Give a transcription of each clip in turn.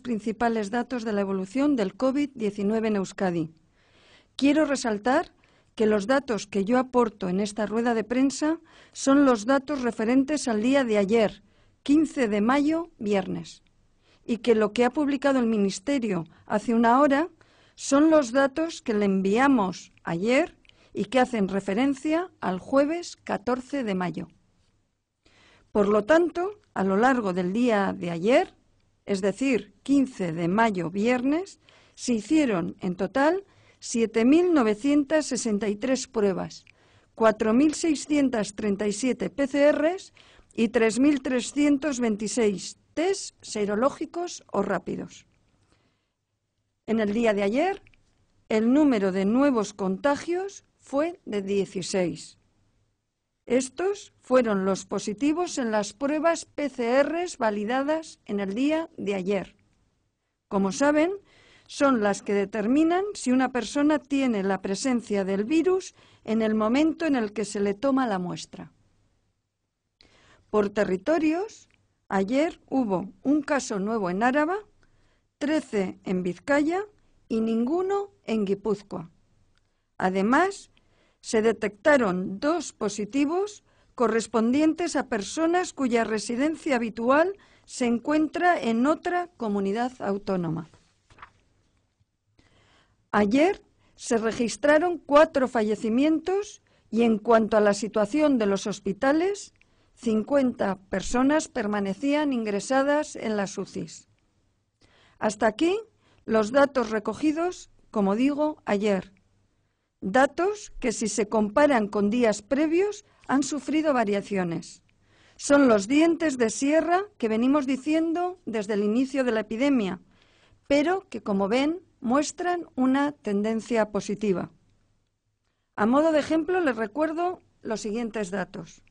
principales datos de la evolución del COVID-19 en Euskadi. Quiero resaltar que los datos que yo aporto en esta rueda de prensa son los datos referentes al día de ayer, 15 de mayo, viernes, y que lo que ha publicado el Ministerio hace una hora son los datos que le enviamos ayer y que hacen referencia al jueves 14 de mayo. Por lo tanto, a lo largo del día de ayer, es decir, 15 de mayo viernes, se hicieron en total 7.963 pruebas, 4.637 PCRs y 3.326 tests serológicos o rápidos. En el día de ayer, el número de nuevos contagios fue de 16. Estos fueron los positivos en las pruebas PCR validadas en el día de ayer. Como saben, son las que determinan si una persona tiene la presencia del virus en el momento en el que se le toma la muestra. Por territorios, ayer hubo un caso nuevo en Áraba, 13 en Vizcaya y ninguno en Guipúzcoa. Además, se detectaron dos positivos correspondientes a personas cuya residencia habitual se encuentra en otra comunidad autónoma. Ayer se registraron cuatro fallecimientos y en cuanto a la situación de los hospitales, 50 personas permanecían ingresadas en las UCIs. Hasta aquí los datos recogidos, como digo, ayer, datos que si se comparan con días previos han sufrido variaciones. Son los dientes de sierra que venimos diciendo desde el inicio de la epidemia, pero que, como ven, muestran una tendencia positiva. A modo de ejemplo, les recuerdo los siguientes datos.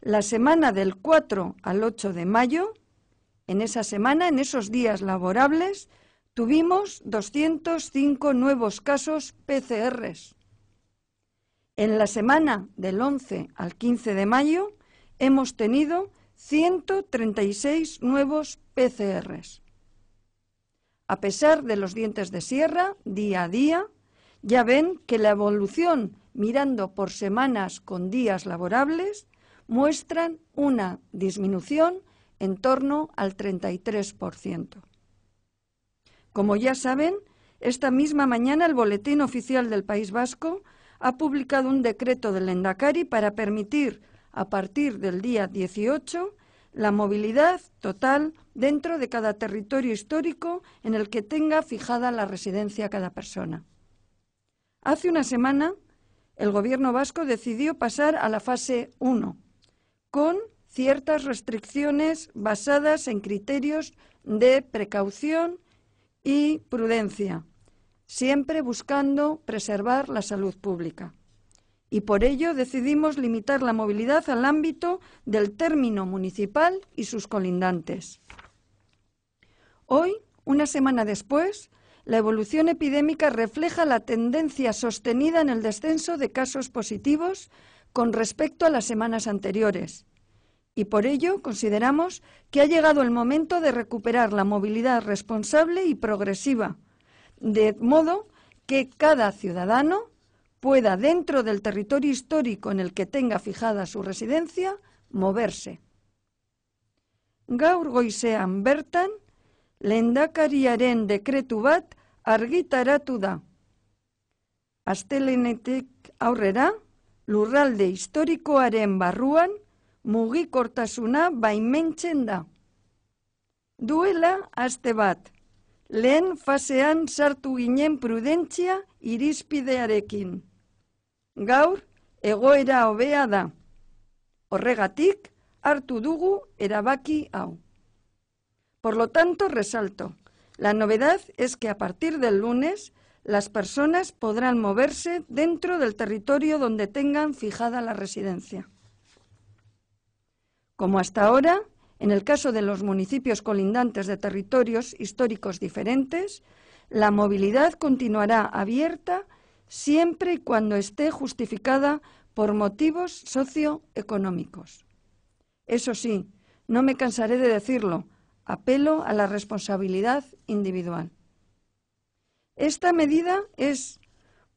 La semana del 4 al 8 de mayo, en esa semana, en esos días laborables, tuvimos 205 nuevos casos PCRs. En la semana del 11 al 15 de mayo hemos tenido 136 nuevos PCRs. A pesar de los dientes de sierra, día a día, ya ven que la evolución mirando por semanas con días laborables muestran una disminución en torno al 33%. Como ya saben, esta misma mañana el Boletín Oficial del País Vasco ha publicado un decreto del Endacari para permitir, a partir del día 18, la movilidad total dentro de cada territorio histórico en el que tenga fijada la residencia cada persona. Hace una semana, el Gobierno vasco decidió pasar a la fase 1, con ciertas restricciones basadas en criterios de precaución y prudencia, siempre buscando preservar la salud pública. Y por ello decidimos limitar la movilidad al ámbito del término municipal y sus colindantes. Hoy, una semana después, la evolución epidémica refleja la tendencia sostenida en el descenso de casos positivos con respecto a las semanas anteriores y por ello consideramos que ha llegado el momento de recuperar la movilidad responsable y progresiva, de modo que cada ciudadano pueda, dentro del territorio histórico en el que tenga fijada su residencia, moverse. Gaur goizean bertan, lehendakariaren dekretu bat argitaratu da. Astelenetik aurrera, histórico aren barruan mugikortasuna baimentzen da. Duela aste bat, lehen fasean sartu ginen prudentzia irizpidearekin. Gaur, egoera hobea da. Horregatik, hartu dugu erabaki hau. Por lo tanto, resalto, la novedad es que a partir del lunes, las personas podrán moverse dentro del territorio donde tengan fijada la residencia. Como hasta ahora, en el caso de los municipios colindantes de territorios históricos diferentes, la movilidad continuará abierta siempre y cuando esté justificada por motivos socioeconómicos. Eso sí, no me cansaré de decirlo, apelo a la responsabilidad individual. Esta medida es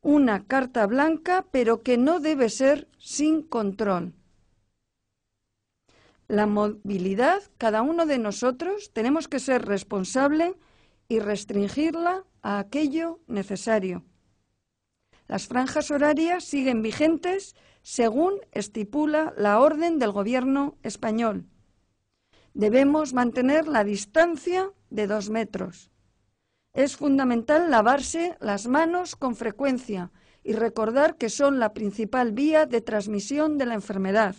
una carta blanca, pero que no debe ser sin control la movilidad, cada uno de nosotros tenemos que ser responsable y restringirla a aquello necesario. Las franjas horarias siguen vigentes según estipula la orden del Gobierno español. Debemos mantener la distancia de dos metros. Es fundamental lavarse las manos con frecuencia y recordar que son la principal vía de transmisión de la enfermedad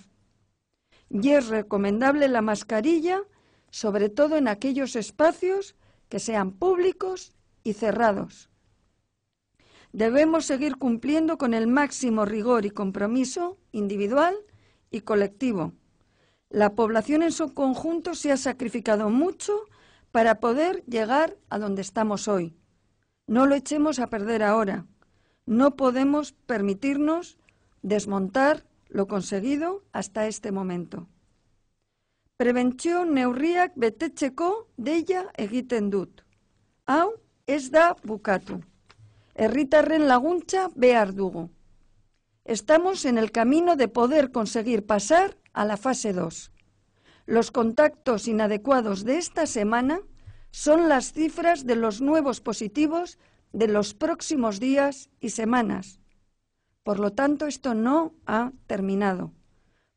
y es recomendable la mascarilla, sobre todo en aquellos espacios que sean públicos y cerrados. Debemos seguir cumpliendo con el máximo rigor y compromiso individual y colectivo. La población en su conjunto se ha sacrificado mucho para poder llegar a donde estamos hoy. No lo echemos a perder ahora. No podemos permitirnos desmontar lo conseguido hasta este momento. Prevención neurriak betetzeko deia egiten dut. Hau ez da bukatu. Herritarren laguntza be ardugo. Estamos en el camino de poder conseguir pasar a la fase 2. Los contactos inadecuados de esta semana son las cifras de los nuevos positivos de los próximos días y semanas por lo tanto, esto no ha terminado.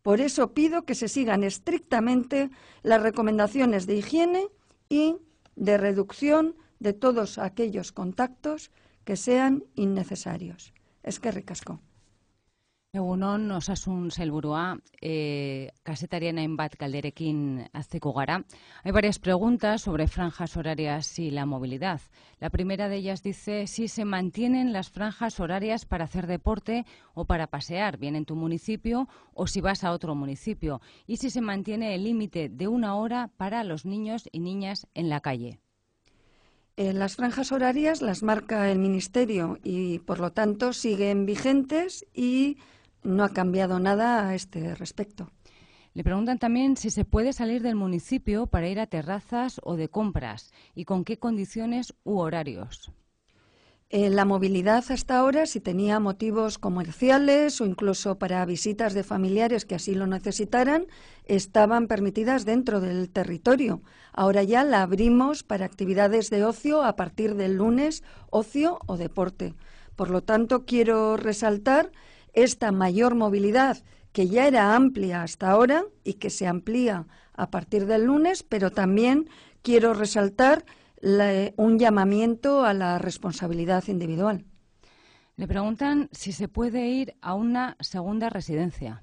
Por eso pido que se sigan estrictamente las recomendaciones de higiene y de reducción de todos aquellos contactos que sean innecesarios. Es que ricasco. Egunon, osasun zelburua, eh, casetariana en Bad calderequín azteko Hay varias preguntas sobre franjas horarias y la movilidad. La primera de ellas dice si se mantienen las franjas horarias para hacer deporte o para pasear, bien en tu municipio o si vas a otro municipio, y si se mantiene el límite de una hora para los niños y niñas en la calle. Eh, las franjas horarias las marca el Ministerio y, por lo tanto, siguen vigentes y no ha cambiado nada a este respecto. Le preguntan también si se puede salir del municipio para ir a terrazas o de compras y con qué condiciones u horarios. Eh, la movilidad hasta ahora, si tenía motivos comerciales o incluso para visitas de familiares que así lo necesitaran, estaban permitidas dentro del territorio. Ahora ya la abrimos para actividades de ocio a partir del lunes, ocio o deporte. Por lo tanto, quiero resaltar esta mayor movilidad que ya era amplia hasta ahora y que se amplía a partir del lunes, pero también quiero resaltar eh, un llamamiento a la responsabilidad individual. Le preguntan si se puede ir a una segunda residencia.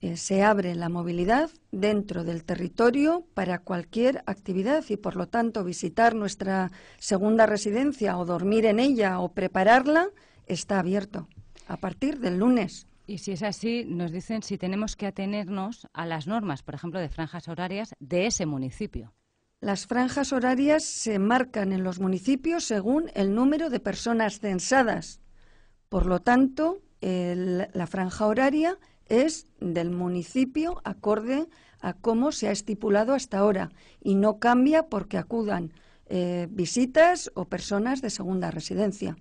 Eh, se abre la movilidad dentro del territorio para cualquier actividad y, por lo tanto, visitar nuestra segunda residencia o dormir en ella o prepararla está abierto a partir del lunes. Y si es así, nos dicen si tenemos que atenernos a las normas, por ejemplo, de franjas horarias de ese municipio. Las franjas horarias se marcan en los municipios según el número de personas censadas. Por lo tanto, la franja horaria es del municipio acorde a cómo se ha estipulado hasta ahora y no cambia porque acudan eh, visitas o personas de segunda residencia.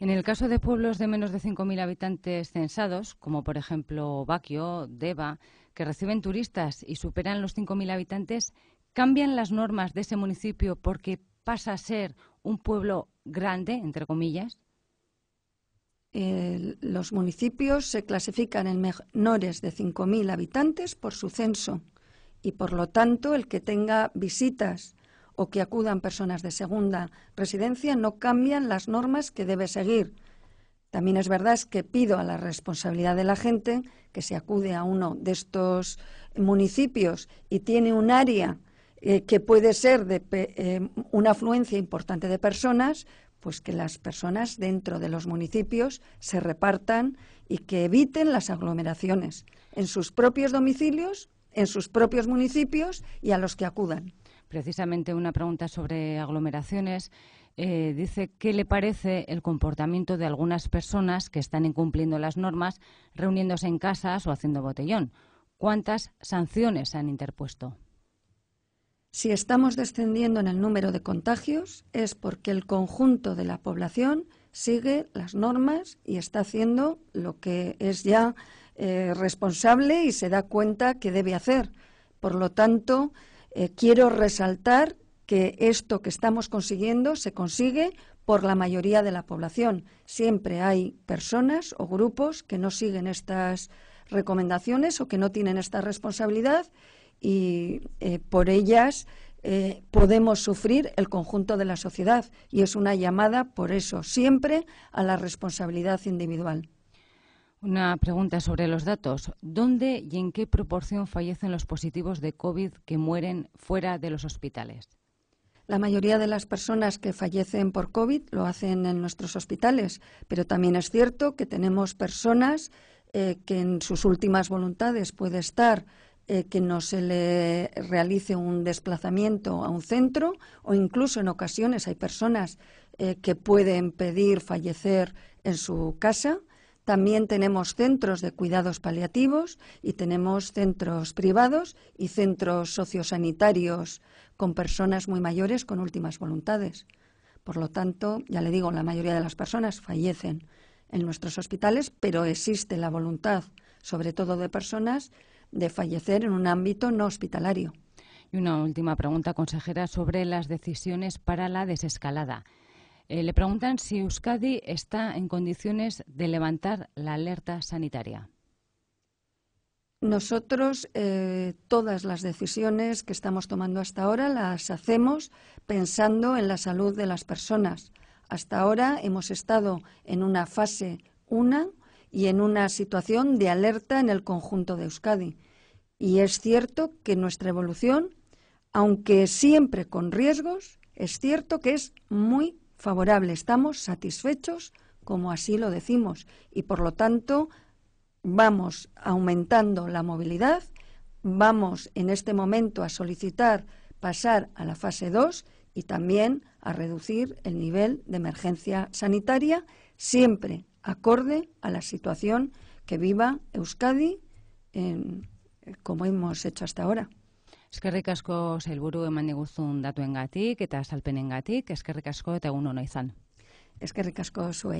En el caso de pueblos de menos de 5.000 habitantes censados, como por ejemplo Baquio, Deva, que reciben turistas y superan los 5.000 habitantes, cambian las normas de ese municipio porque pasa a ser un pueblo grande, entre comillas. los municipios se clasifican en menores de 5.000 habitantes por su censo y, por lo tanto, el que tenga visitas o que acudan personas de segunda residencia no cambian las normas que debe seguir. También es verdad que pido a la responsabilidad de la gente que se acude a uno de estos municipios y tiene un área eh, que puede ser de eh, una afluencia importante de personas, pues que las personas dentro de los municipios se repartan y que eviten las aglomeraciones en sus propios domicilios, en sus propios municipios y a los que acudan precisamente una pregunta sobre aglomeraciones. Eh, dice, ¿qué le parece el comportamiento de algunas personas que están incumpliendo las normas reuniéndose en casas o haciendo botellón? ¿Cuántas sanciones han interpuesto? Si estamos descendiendo en el número de contagios es porque el conjunto de la población sigue las normas y está haciendo lo que es ya eh, responsable y se da cuenta que debe hacer. Por lo tanto, eh, quiero resaltar que esto que estamos consiguiendo se consigue por la mayoría de la población. Siempre hay personas o grupos que no siguen estas recomendaciones o que no tienen esta responsabilidad y eh, por ellas eh, podemos sufrir el conjunto de la sociedad y es una llamada por eso siempre a la responsabilidad individual. Una pregunta sobre los datos. ¿Dónde y en qué proporción fallecen los positivos de COVID que mueren fuera de los hospitales? La mayoría de las personas que fallecen por COVID lo hacen en nuestros hospitales, pero también es cierto que tenemos personas eh, que en sus últimas voluntades puede estar eh, que no se le realice un desplazamiento a un centro o incluso en ocasiones hay personas eh, que pueden pedir fallecer en su casa también tenemos centros de cuidados paliativos y tenemos centros privados y centros sociosanitarios con personas muy mayores con últimas voluntades. Por lo tanto, ya le digo, la mayoría de las personas fallecen en nuestros hospitales, pero existe la voluntad, sobre todo de personas, de fallecer en un ámbito no hospitalario. Y una última pregunta, consejera, sobre las decisiones para la desescalada. Eh, le preguntan si Euskadi está en condiciones de levantar la alerta sanitaria. Nosotros eh, todas las decisiones que estamos tomando hasta ahora las hacemos pensando en la salud de las personas. Hasta ahora hemos estado en una fase 1 y en una situación de alerta en el conjunto de Euskadi. Y es cierto que nuestra evolución, aunque siempre con riesgos, es cierto que es muy favorable, estamos satisfechos como así lo decimos y por lo tanto vamos aumentando la movilidad, vamos en este momento a solicitar pasar a la fase 2 y también a reducir el nivel de emergencia sanitaria, siempre acorde a la situación que viva Euskadi, como hemos hecho hasta ahora. Eskerrik asko zailburu eman diguzun datuen eta salpenen gatik, eskerrik asko eta egun hona izan. Eskerrik asko